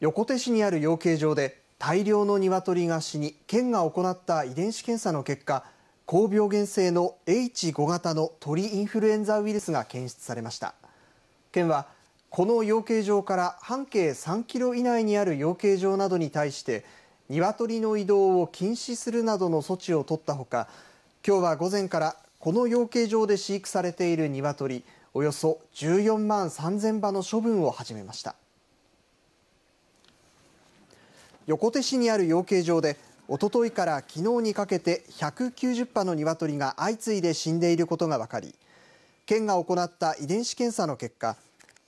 横手市にある養鶏場で大量の鶏が死に県が行った遺伝子検査の結果高病原性の Ｈ5 型の鳥インフルエンザウイルスが検出されました県はこの養鶏場から半径3キロ以内にある養鶏場などに対して鶏の移動を禁止するなどの措置を取ったほか今日は午前からこの養鶏場で飼育されている鶏およそ14万3000羽の処分を始めました。横手市にある養鶏場でおとといから昨日にかけて190羽の鶏が相次いで死んでいることが分かり県が行った遺伝子検査の結果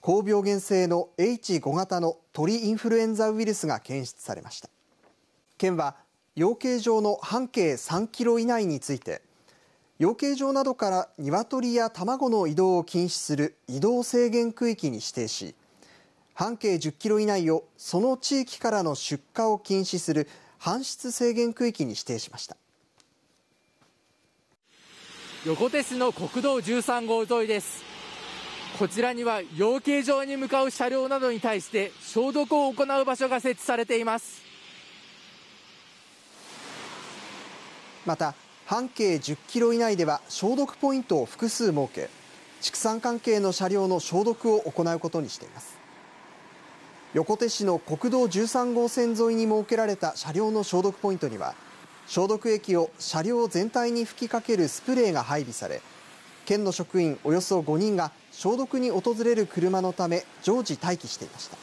高病原性の H5 型の鳥インフルエンザウイルスが検出されました県は養鶏場の半径3キロ以内について養鶏場などから鶏や卵の移動を禁止する移動制限区域に指定し半径10キロ以内をその地域からの出荷を禁止する搬出制限区域に指定しました横手市の国道13号沿いですこちらには養鶏場に向かう車両などに対して消毒を行う場所が設置されていますまた半径10キロ以内では消毒ポイントを複数設け畜産関係の車両の消毒を行うことにしています横手市の国道13号線沿いに設けられた車両の消毒ポイントには消毒液を車両全体に吹きかけるスプレーが配備され県の職員およそ5人が消毒に訪れる車のため常時待機していました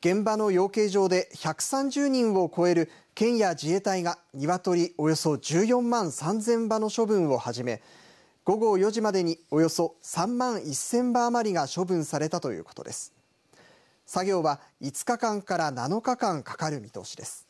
現場の養鶏場で130人を超える県や自衛隊が鶏およそ14万3000羽の処分を始め午後4時までにおよそ3万1000羽余りが処分されたということです。作業は5日間から7日間かかる見通しです。